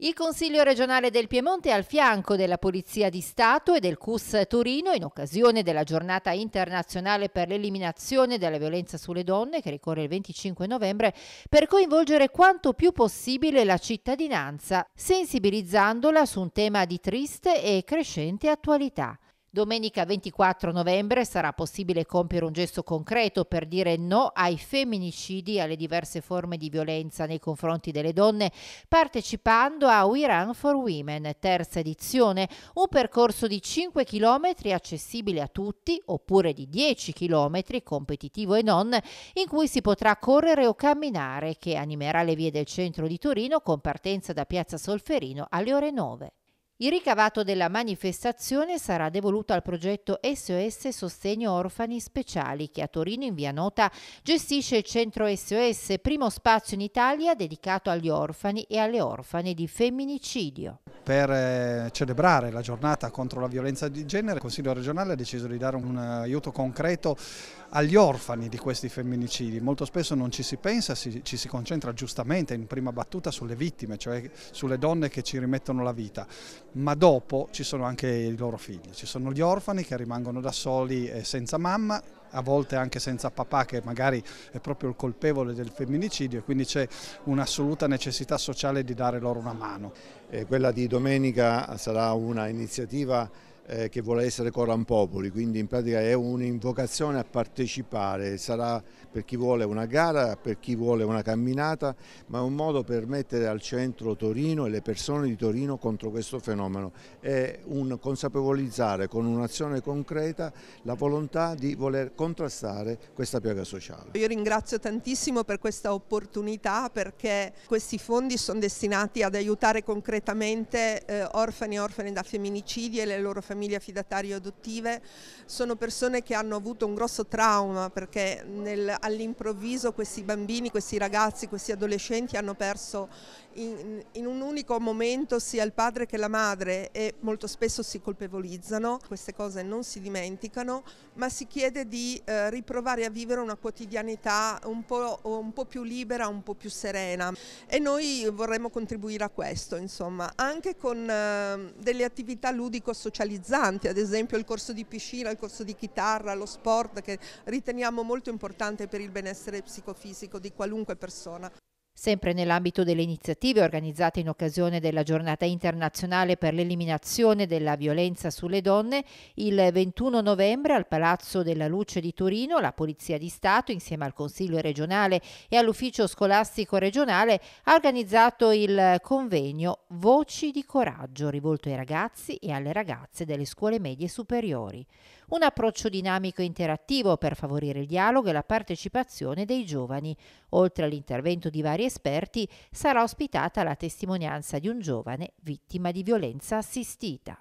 Il Consiglio regionale del Piemonte è al fianco della Polizia di Stato e del CUS Torino in occasione della giornata internazionale per l'eliminazione della violenza sulle donne che ricorre il 25 novembre per coinvolgere quanto più possibile la cittadinanza, sensibilizzandola su un tema di triste e crescente attualità. Domenica 24 novembre sarà possibile compiere un gesto concreto per dire no ai femminicidi e alle diverse forme di violenza nei confronti delle donne, partecipando a We Run for Women, terza edizione, un percorso di 5 km accessibile a tutti oppure di 10 km competitivo e non, in cui si potrà correre o camminare, che animerà le vie del centro di Torino con partenza da Piazza Solferino alle ore 9. Il ricavato della manifestazione sarà devoluto al progetto SOS Sostegno Orfani Speciali che a Torino in via Nota gestisce il centro SOS, primo spazio in Italia dedicato agli orfani e alle orfane di femminicidio. Per eh, celebrare la giornata contro la violenza di genere, il Consiglio regionale ha deciso di dare un eh, aiuto concreto agli orfani di questi femminicidi. Molto spesso non ci si pensa, si, ci si concentra giustamente in prima battuta sulle vittime, cioè sulle donne che ci rimettono la vita, ma dopo ci sono anche i loro figli, ci sono gli orfani che rimangono da soli e senza mamma, a volte anche senza papà che magari è proprio il colpevole del femminicidio e quindi c'è un'assoluta necessità sociale di dare loro una mano. Eh, quella di domenica sarà una iniziativa eh, che vuole essere Coran Popoli, quindi in pratica è un'invocazione a partecipare, sarà per chi vuole una gara, per chi vuole una camminata, ma è un modo per mettere al centro Torino e le persone di Torino contro questo fenomeno, è un consapevolizzare con un'azione concreta la volontà di voler contrastare questa piaga sociale. Io ringrazio tantissimo per questa opportunità perché questi fondi sono destinati ad aiutare concretamente eh, orfani e orfane da femminicidi e le loro famiglie famiglie affidatarie adottive, sono persone che hanno avuto un grosso trauma perché all'improvviso questi bambini, questi ragazzi, questi adolescenti hanno perso in, in un unico momento sia il padre che la madre e molto spesso si colpevolizzano, queste cose non si dimenticano, ma si chiede di eh, riprovare a vivere una quotidianità un po', un po', più libera, un po' più serena e noi vorremmo contribuire a questo, insomma, anche con eh, delle attività ludico-socializzate valorizzanti, ad esempio il corso di piscina, il corso di chitarra, lo sport che riteniamo molto importante per il benessere psicofisico di qualunque persona. Sempre nell'ambito delle iniziative organizzate in occasione della giornata internazionale per l'eliminazione della violenza sulle donne, il 21 novembre al Palazzo della Luce di Torino la Polizia di Stato, insieme al Consiglio regionale e all'Ufficio scolastico regionale, ha organizzato il convegno Voci di coraggio rivolto ai ragazzi e alle ragazze delle scuole medie superiori. Un approccio dinamico e interattivo per favorire il dialogo e la partecipazione dei giovani, oltre all'intervento di varie esperti sarà ospitata la testimonianza di un giovane vittima di violenza assistita.